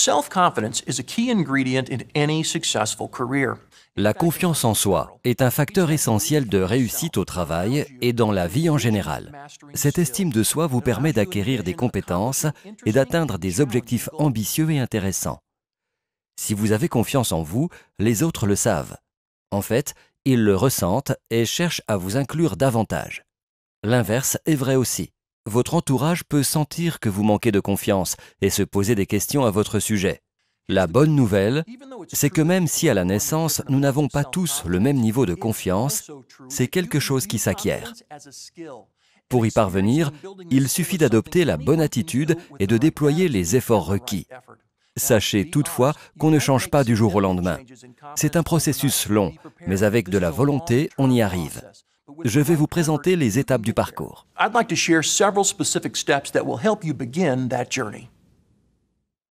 Self confidence is a key ingredient in any successful career. La confiance en soi est un facteur essentiel de réussite au travail et dans la vie en général. Cette estime de soi vous permet d'acquérir des compétences et d'atteindre des objectifs ambitieux et intéressants. Si vous avez confiance en vous, les autres le savent. En fait, ils le ressentent et cherchent à vous inclure davantage. L'inverse est vrai aussi votre entourage peut sentir que vous manquez de confiance et se poser des questions à votre sujet. La bonne nouvelle, c'est que même si à la naissance, nous n'avons pas tous le même niveau de confiance, c'est quelque chose qui s'acquiert. Pour y parvenir, il suffit d'adopter la bonne attitude et de déployer les efforts requis. Sachez toutefois qu'on ne change pas du jour au lendemain. C'est un processus long, mais avec de la volonté, on y arrive je vais vous présenter les étapes du parcours. i'd like to share several spécifiques steps that will help you begin that journey.